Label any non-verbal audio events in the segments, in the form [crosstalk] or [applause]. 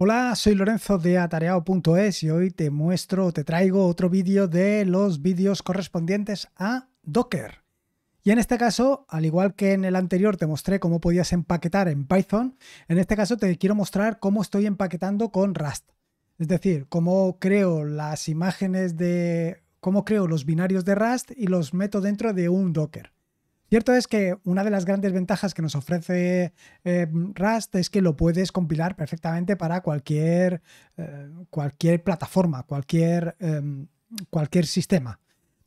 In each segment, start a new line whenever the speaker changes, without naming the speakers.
Hola, soy Lorenzo de atareado.es y hoy te muestro te traigo otro vídeo de los vídeos correspondientes a Docker. Y en este caso, al igual que en el anterior te mostré cómo podías empaquetar en Python, en este caso te quiero mostrar cómo estoy empaquetando con Rust. Es decir, cómo creo las imágenes de... cómo creo los binarios de Rust y los meto dentro de un Docker. Cierto es que una de las grandes ventajas que nos ofrece eh, Rust es que lo puedes compilar perfectamente para cualquier, eh, cualquier plataforma, cualquier, em, cualquier sistema.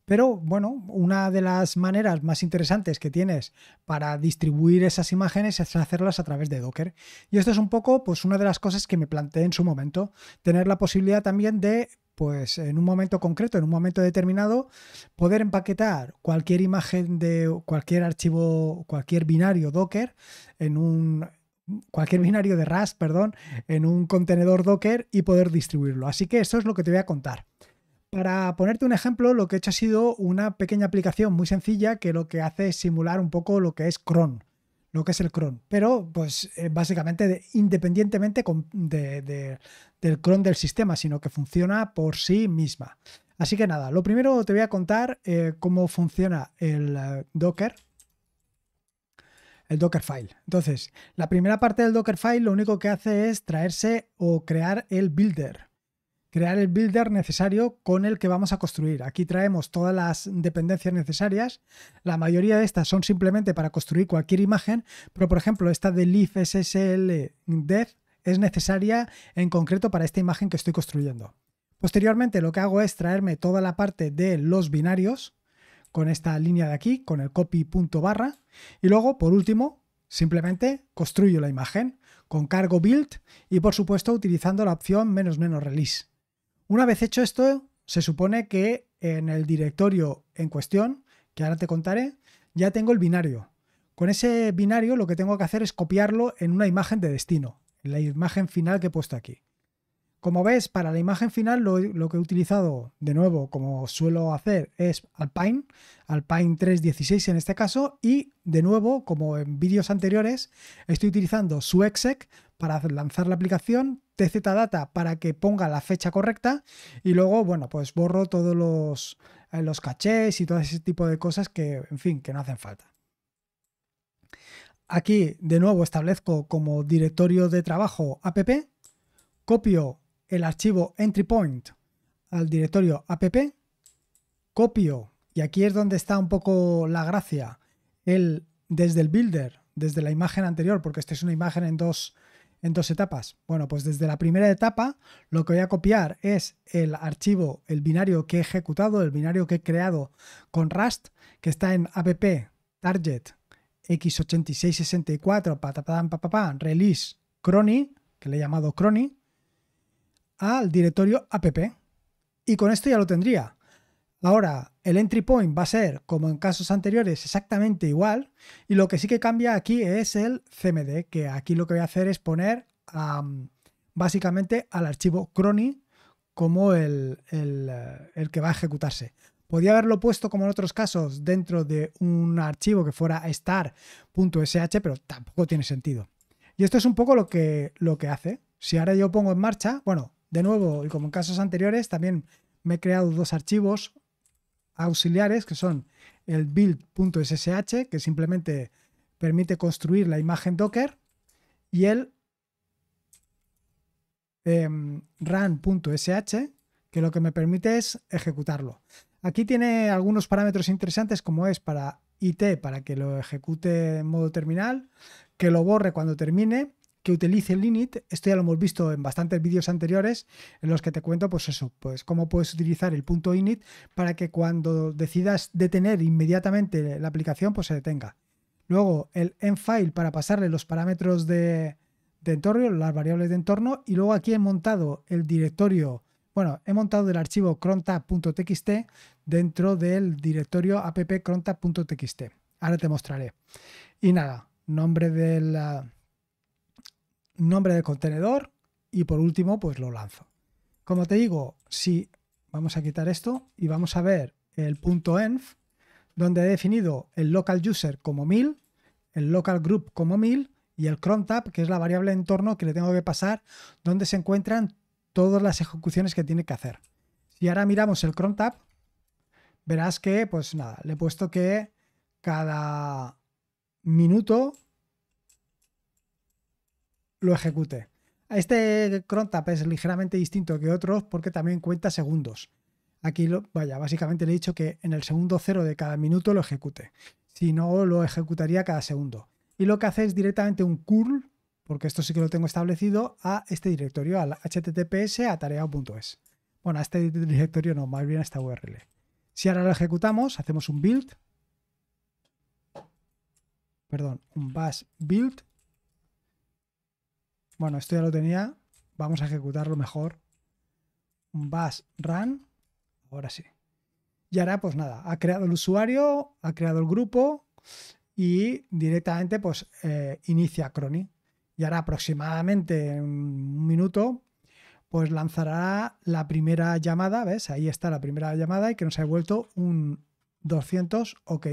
Pero bueno, una de las maneras más interesantes que tienes para distribuir esas imágenes es hacerlas a través de Docker. Y esto es un poco, pues, una de las cosas que me planteé en su momento, tener la posibilidad también de pues en un momento concreto, en un momento determinado, poder empaquetar cualquier imagen de cualquier archivo, cualquier binario Docker en un cualquier binario de RAS, perdón, en un contenedor Docker y poder distribuirlo. Así que eso es lo que te voy a contar. Para ponerte un ejemplo, lo que he hecho ha sido una pequeña aplicación muy sencilla que lo que hace es simular un poco lo que es cron lo que es el cron. Pero, pues, eh, básicamente, independientemente del cron del sistema, sino que funciona por sí misma. Así que nada, lo primero te voy a contar eh, cómo funciona el eh, Docker, el Dockerfile. Entonces, la primera parte del Dockerfile lo único que hace es traerse o crear el builder crear el builder necesario con el que vamos a construir. Aquí traemos todas las dependencias necesarias. La mayoría de estas son simplemente para construir cualquier imagen, pero por ejemplo esta de leaf SSL dev es necesaria en concreto para esta imagen que estoy construyendo. Posteriormente lo que hago es traerme toda la parte de los binarios con esta línea de aquí, con el copy.barra, y luego por último simplemente construyo la imagen con cargo build y por supuesto utilizando la opción menos menos release. Una vez hecho esto, se supone que en el directorio en cuestión, que ahora te contaré, ya tengo el binario. Con ese binario lo que tengo que hacer es copiarlo en una imagen de destino, la imagen final que he puesto aquí. Como ves, para la imagen final lo, que he utilizado de nuevo, como suelo hacer, es Alpine, Alpine 316 en este caso, y de nuevo, como en vídeos anteriores, estoy utilizando su exec para lanzar la aplicación, tzdata para que ponga la fecha correcta, y luego, bueno, pues borro todos los, eh, los cachés y todo ese tipo de cosas que, en fin, que no hacen falta. Aquí, de nuevo, establezco como directorio de trabajo app, copio el archivo entry point al directorio app, copio, y aquí es donde está un poco la gracia, el, desde el builder, desde la imagen anterior, porque esta es una imagen en dos, en dos etapas. Bueno, pues desde la primera etapa lo que voy a copiar es el archivo, el binario que he ejecutado, el binario que he creado con Rust, que está en app target x8664 release crony, que le he llamado crony, al directorio app. Y con esto ya lo tendría. Ahora, el entry point va a ser, como en casos anteriores, exactamente igual. Y lo que sí que cambia aquí es el CMD, que aquí lo que voy a hacer es poner básicamente al archivo crony como eh, el, que va a ejecutarse. Podía haberlo puesto, como en otros casos, dentro de un archivo que fuera star.sh, pero tampoco tiene sentido. Y esto es un poco lo que, lo que hace. Si ahora yo pongo en marcha, bueno, de nuevo, y como en casos anteriores, también me he creado dos archivos auxiliares que son el build.ssh, que simplemente permite construir la imagen Docker, y el em, run.sh, que lo que me permite es ejecutarlo. Aquí tiene algunos parámetros interesantes como es para IT, para que lo ejecute en modo terminal, que lo borre cuando termine que utilice el init, Esto ya lo hemos visto en bastantes vídeos anteriores en los que te cuento, pues eso, pues cómo puedes utilizar el punto init para que cuando decidas detener inmediatamente la aplicación, pues se detenga. Luego el endfile para pasarle los parámetros de, entorno, las variables de entorno. Y luego aquí he montado el directorio, bueno, he montado el archivo crontab.txt dentro del directorio app Ahora te mostraré. Y nada, nombre de la nombre del contenedor y por último pues lo lanzo. Como te digo, si vamos a quitar esto y vamos a ver el punto env donde he definido el local user como 1000, el local group como 1000 y el cron tab que es la variable de entorno que le tengo que pasar donde se encuentran todas las ejecuciones que tiene que hacer. Si ahora miramos el cron tab, verás que pues nada, le he puesto que cada minuto lo ejecute. Este cron es ligeramente distinto que otros porque también cuenta segundos. Aquí, lo, vaya, básicamente le he dicho que en el segundo cero de cada minuto lo ejecute. Si no, lo ejecutaría cada segundo. Y lo que hace es directamente un curl, porque esto sí que lo tengo establecido, a este directorio, al https atareado.es. Bueno, a este directorio no, más bien a esta URL. Si ahora lo ejecutamos, hacemos un build. Perdón, un bash build bueno, esto ya lo tenía. Vamos a ejecutarlo mejor. Bash run. Ahora sí. Y ahora, pues nada, ha creado el usuario, ha creado el grupo y directamente pues eh, inicia Crony. Y ahora aproximadamente en un minuto pues lanzará la primera llamada, ¿ves? Ahí está la primera llamada y que nos ha vuelto un 200 OK.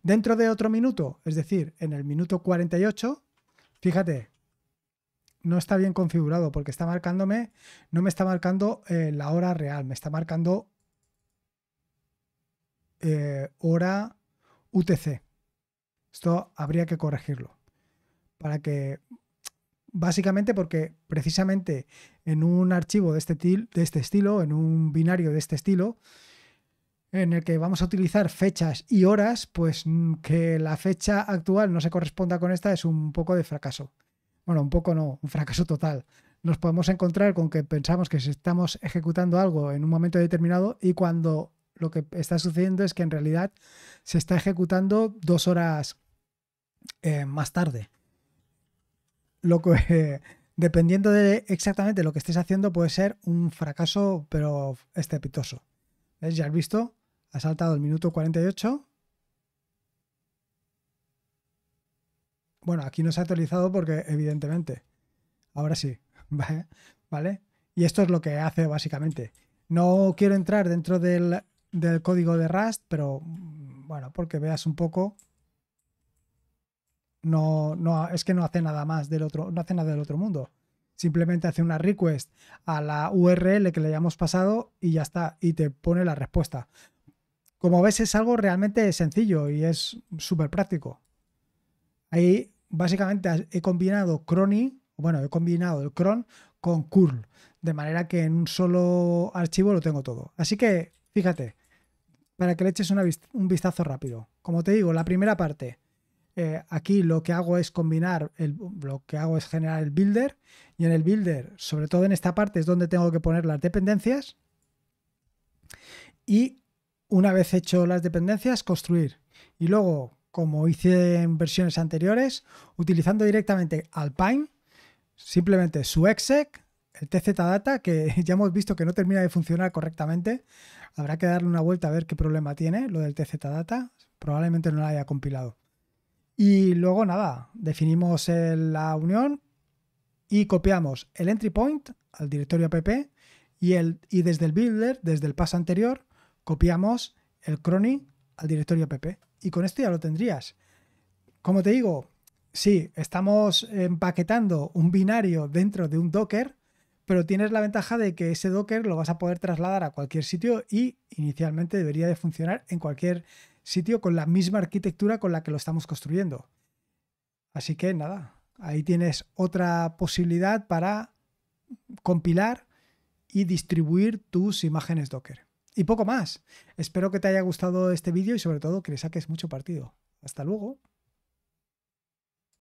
Dentro de otro minuto, es decir, en el minuto 48, fíjate, no está bien configurado porque está marcándome, no me está marcando eh, la hora real, me está marcando eh, hora UTC. Esto habría que corregirlo para que básicamente porque precisamente en un archivo de este, de este estilo, en un binario de este estilo, en el que vamos a utilizar fechas y horas, pues mm, que la fecha actual no se corresponda con esta es un poco de fracaso bueno, un poco no, un fracaso total. Nos podemos encontrar con que pensamos que estamos ejecutando algo en un momento determinado y cuando lo que está sucediendo es que en realidad se está ejecutando dos horas eh, más tarde. Lo que, [laughs] dependiendo de exactamente lo que estés haciendo, puede ser un fracaso, pero estrepitoso. ¿Ves? Ya has visto, ha saltado el minuto 48 Bueno, aquí no se ha actualizado porque, evidentemente, ahora sí, [laughs] ¿vale? Y esto es lo que hace básicamente. No quiero entrar dentro del, del código de Rust, pero mm, bueno, porque veas un poco. No, no, es que no hace nada más del otro, no hace nada del otro mundo. Simplemente hace una request a la URL que le hayamos pasado y ya está, y te pone la respuesta. Como ves, es algo realmente sencillo y es súper práctico. Ahí básicamente he combinado crony, bueno, he combinado el cron con curl, de manera que en un solo archivo lo tengo todo. Así que, fíjate, para que le eches un vistazo rápido. Como te digo, la primera parte, eh, aquí lo que hago es combinar, el, lo que hago es generar el builder, y en el builder, sobre todo en esta parte, es donde tengo que poner las dependencias. Y una vez hecho las dependencias, construir. Y luego, como hice en versiones anteriores, utilizando directamente Alpine, simplemente su exec, el tzdata, que [laughs] ya hemos visto que no termina de funcionar correctamente. Habrá que darle una vuelta a ver qué problema tiene lo del tzdata, Probablemente no la haya compilado. Y luego nada, definimos la unión y copiamos el entry point al directorio app y, el, y desde el builder, desde el paso anterior, copiamos el crony al directorio app. Y con esto ya lo tendrías. Como te digo, sí, estamos empaquetando un binario dentro de un Docker, pero tienes la ventaja de que ese Docker lo vas a poder trasladar a cualquier sitio y inicialmente debería de funcionar en cualquier sitio con la misma arquitectura con la que lo estamos construyendo. Así que nada, ahí tienes otra posibilidad para compilar y distribuir tus imágenes Docker y poco más. Espero que te haya gustado este vídeo y sobre todo que le saques mucho partido. Hasta luego.